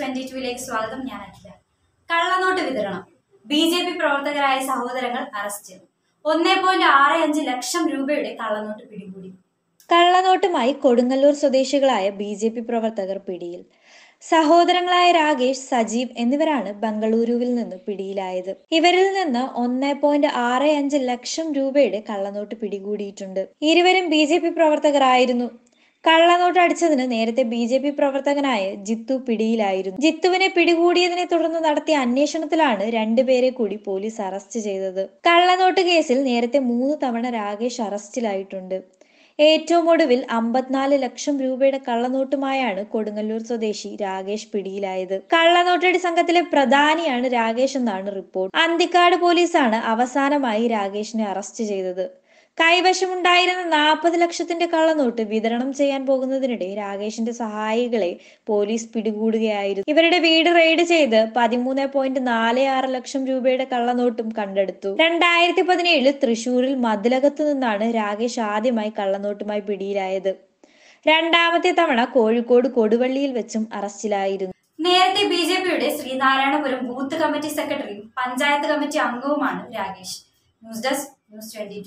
twenty ടുവിലേക്ക് സ്വാഗതം ഞാൻ അഖില കള്ളനോട്ട് വിതരണം ബി ജെ പി പ്രവർത്തകരായ സഹോദരങ്ങൾ അറസ്റ്റ് ഒന്നേ പോയിന്റ് ആറ് അഞ്ച് ലക്ഷം രൂപയുടെ കള്ളനോട്ട് പിടികൂടി കള്ളനോട്ടുമായി കൊടുങ്ങല്ലൂർ സ്വദേശികളായ ബി ജെ പി പ്രവർത്തകർ പിടിയിൽ സഹോദരങ്ങളായ രാകേഷ് സജീവ് എന്നിവരാണ് ബംഗളൂരുവിൽ നിന്ന് പിടിയിലായത് ഇവരിൽ നിന്ന് ഒന്ന് പോയിന്റ് ആറ് അഞ്ച് ലക്ഷം രൂപയുടെ കള്ളനോട്ട് പിടികൂടിയിട്ടുണ്ട് ഇരുവരും ബി ജെ പി പ്രവർത്തകരായിരുന്നു കള്ളനോട്ട് അടിച്ചതിന് നേരത്തെ ബി ജെ പി പ്രവർത്തകനായ ജിത്തു പിടിയിലായിരുന്നു ജിത്തുവിനെ പിടികൂടിയതിനെ തുടർന്ന് നടത്തിയ അന്വേഷണത്തിലാണ് രണ്ടുപേരെ കൂടി പോലീസ് അറസ്റ്റ് ചെയ്തത് കള്ളനോട്ട് കേസിൽ നേരത്തെ മൂന്ന് തവണ രാകേഷ് അറസ്റ്റിലായിട്ടുണ്ട് ഏറ്റവും ഒടുവിൽ അമ്പത്തിനാല് ലക്ഷം രൂപയുടെ കള്ളനോട്ടുമായാണ് കൊടുങ്ങല്ലൂർ സ്വദേശി രാകേഷ് പിടിയിലായത് കള്ളനോട്ടടി സംഘത്തിലെ പ്രധാനിയാണ് രാകേഷ് എന്നാണ് റിപ്പോർട്ട് അന്തിക്കാട് പോലീസാണ് അവസാനമായി രാകേഷിനെ അറസ്റ്റ് ചെയ്തത് കൈവശമുണ്ടായിരുന്ന നാൽപ്പത് ലക്ഷത്തിന്റെ കള്ളനോട്ട് വിതരണം ചെയ്യാൻ പോകുന്നതിനിടെ രാകേഷിന്റെ സഹായികളെ പോലീസ് പിടികൂടുകയായിരുന്നു ഇവരുടെ വീട് റെയ്ഡ് ചെയ്ത് പതിമൂന്ന് പോയിന്റ് നാല് ആറ് ലക്ഷം രൂപയുടെ കള്ളനോട്ടും കണ്ടെടുത്തു രണ്ടായിരത്തി പതിനേഴിൽ തൃശൂരിൽ മതിലകത്തു നിന്നാണ് രാകേഷ് ആദ്യമായി കള്ളനോട്ടുമായി പിടിയിലായത് രണ്ടാമത്തെ തവണ കോഴിക്കോട് കൊടുവള്ളിയിൽ വെച്ചും അറസ്റ്റിലായിരുന്നു നേരത്തെ ബി ജെ പിയുടെ ശ്രീനാരായണപുരം ബൂത്ത് കമ്മിറ്റി സെക്രട്ടറിയും പഞ്ചായത്ത് കമ്മിറ്റി അംഗവുമാണ് Rakesh news desk news twenty